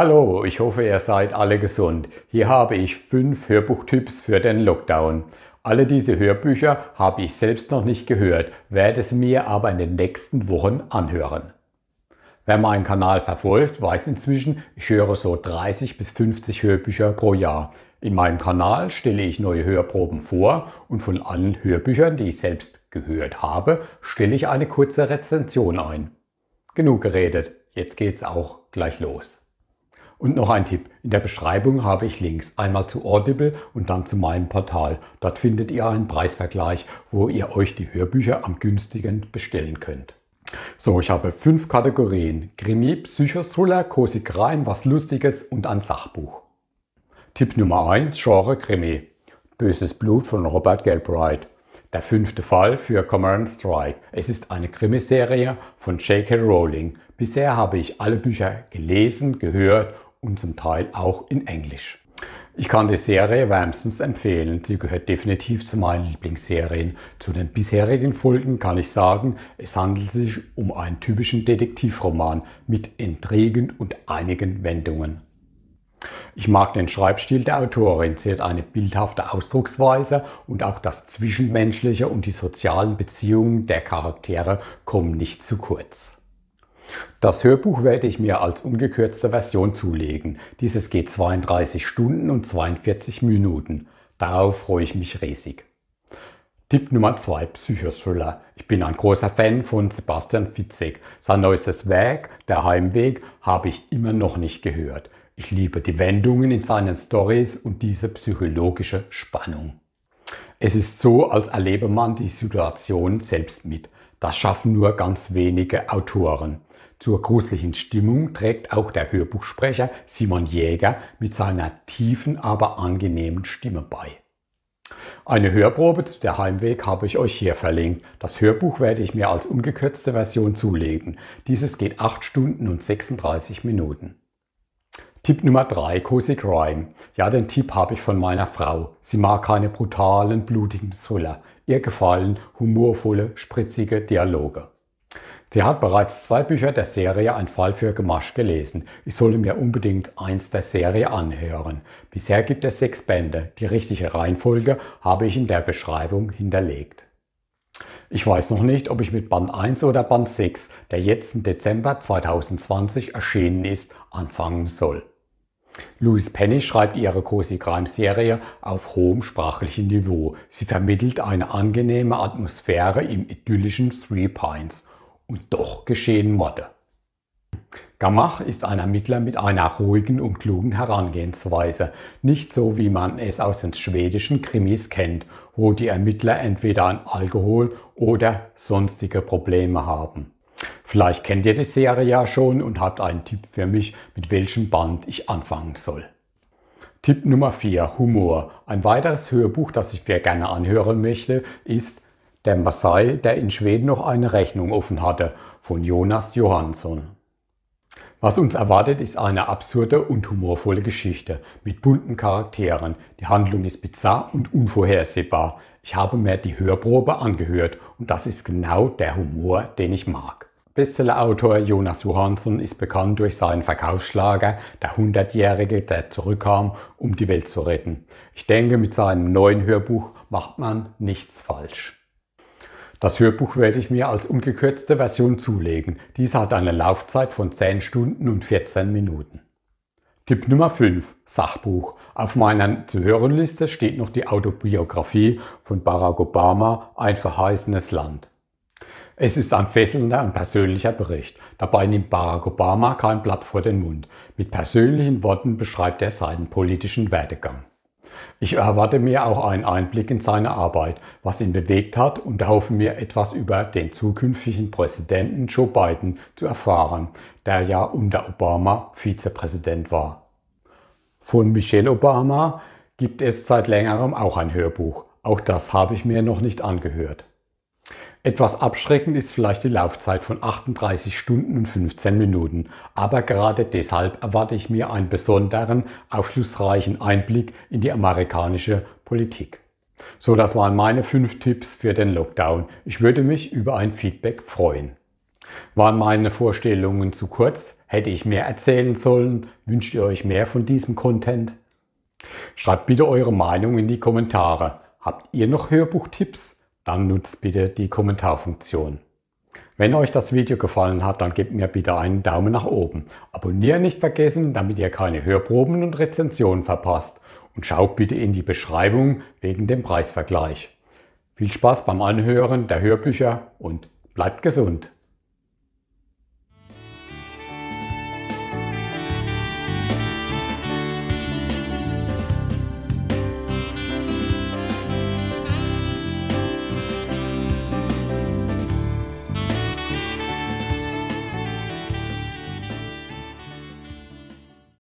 Hallo, ich hoffe, ihr seid alle gesund. Hier habe ich fünf Hörbuchtipps für den Lockdown. Alle diese Hörbücher habe ich selbst noch nicht gehört, werde sie mir aber in den nächsten Wochen anhören. Wer meinen Kanal verfolgt, weiß inzwischen, ich höre so 30 bis 50 Hörbücher pro Jahr. In meinem Kanal stelle ich neue Hörproben vor und von allen Hörbüchern, die ich selbst gehört habe, stelle ich eine kurze Rezension ein. Genug geredet, jetzt geht's auch gleich los. Und noch ein Tipp. In der Beschreibung habe ich Links. Einmal zu Audible und dann zu meinem Portal. Dort findet ihr einen Preisvergleich, wo ihr euch die Hörbücher am günstigen bestellen könnt. So, ich habe fünf Kategorien. Krimi, Psychothriller, Cozy Crime, was Lustiges und ein Sachbuch. Tipp Nummer 1, Genre Krimi. Böses Blut von Robert Galbraith. Der fünfte Fall für Command Strike. Es ist eine Krimiserie von J.K. Rowling. Bisher habe ich alle Bücher gelesen, gehört und zum Teil auch in Englisch. Ich kann die Serie wärmstens empfehlen. Sie gehört definitiv zu meinen Lieblingsserien. Zu den bisherigen Folgen kann ich sagen, es handelt sich um einen typischen Detektivroman mit Intrigen und einigen Wendungen. Ich mag den Schreibstil der Autorin. Sie hat eine bildhafte Ausdrucksweise und auch das Zwischenmenschliche und die sozialen Beziehungen der Charaktere kommen nicht zu kurz. Das Hörbuch werde ich mir als ungekürzte Version zulegen. Dieses geht 32 Stunden und 42 Minuten. Darauf freue ich mich riesig. Tipp Nummer 2 Psychothriller. Ich bin ein großer Fan von Sebastian Fitzek. Sein neuestes Werk, Der Heimweg, habe ich immer noch nicht gehört. Ich liebe die Wendungen in seinen Stories und diese psychologische Spannung. Es ist so, als erlebe man die Situation selbst mit. Das schaffen nur ganz wenige Autoren. Zur gruseligen Stimmung trägt auch der Hörbuchsprecher Simon Jäger mit seiner tiefen, aber angenehmen Stimme bei. Eine Hörprobe zu der Heimweg habe ich euch hier verlinkt. Das Hörbuch werde ich mir als ungekürzte Version zulegen. Dieses geht 8 Stunden und 36 Minuten. Tipp Nummer 3, Cozy Crime. Ja, den Tipp habe ich von meiner Frau. Sie mag keine brutalen, blutigen Thriller. Ihr gefallen humorvolle, spritzige Dialoge. Sie hat bereits zwei Bücher der Serie Ein Fall für Gemasch gelesen. Ich sollte mir unbedingt eins der Serie anhören. Bisher gibt es sechs Bände. Die richtige Reihenfolge habe ich in der Beschreibung hinterlegt. Ich weiß noch nicht, ob ich mit Band 1 oder Band 6, der jetzt im Dezember 2020 erschienen ist, anfangen soll. Louise Penny schreibt ihre Cozy Crime Serie auf hohem sprachlichen Niveau. Sie vermittelt eine angenehme Atmosphäre im idyllischen Three Pines und doch geschehen Morde. Gamach ist ein Ermittler mit einer ruhigen und klugen Herangehensweise, nicht so wie man es aus den schwedischen Krimis kennt, wo die Ermittler entweder an Alkohol oder sonstige Probleme haben. Vielleicht kennt ihr die Serie ja schon und habt einen Tipp für mich, mit welchem Band ich anfangen soll. Tipp Nummer 4, Humor. Ein weiteres Hörbuch, das ich mir gerne anhören möchte, ist der Masai, der in Schweden noch eine Rechnung offen hatte, von Jonas Johansson. Was uns erwartet, ist eine absurde und humorvolle Geschichte mit bunten Charakteren. Die Handlung ist bizarr und unvorhersehbar. Ich habe mir die Hörprobe angehört und das ist genau der Humor, den ich mag. Bestsellerautor Jonas Johansson ist bekannt durch seinen Verkaufsschlager Der Hundertjährige, der zurückkam, um die Welt zu retten. Ich denke, mit seinem neuen Hörbuch macht man nichts falsch. Das Hörbuch werde ich mir als ungekürzte Version zulegen. Dies hat eine Laufzeit von 10 Stunden und 14 Minuten. Tipp Nummer 5, Sachbuch. Auf meiner Zuhörenliste steht noch die Autobiografie von Barack Obama, Ein verheißenes Land. Es ist ein fesselnder und persönlicher Bericht. Dabei nimmt Barack Obama kein Blatt vor den Mund. Mit persönlichen Worten beschreibt er seinen politischen Werdegang. Ich erwarte mir auch einen Einblick in seine Arbeit, was ihn bewegt hat und erhoffe mir etwas über den zukünftigen Präsidenten Joe Biden zu erfahren, der ja unter Obama Vizepräsident war. Von Michelle Obama gibt es seit längerem auch ein Hörbuch. Auch das habe ich mir noch nicht angehört. Etwas abschreckend ist vielleicht die Laufzeit von 38 Stunden und 15 Minuten, aber gerade deshalb erwarte ich mir einen besonderen, aufschlussreichen Einblick in die amerikanische Politik. So, das waren meine fünf Tipps für den Lockdown. Ich würde mich über ein Feedback freuen. Waren meine Vorstellungen zu kurz? Hätte ich mehr erzählen sollen? Wünscht ihr euch mehr von diesem Content? Schreibt bitte eure Meinung in die Kommentare. Habt ihr noch Hörbuchtipps? dann nutzt bitte die Kommentarfunktion. Wenn euch das Video gefallen hat, dann gebt mir bitte einen Daumen nach oben. Abonnieren nicht vergessen, damit ihr keine Hörproben und Rezensionen verpasst. Und schaut bitte in die Beschreibung wegen dem Preisvergleich. Viel Spaß beim Anhören der Hörbücher und bleibt gesund!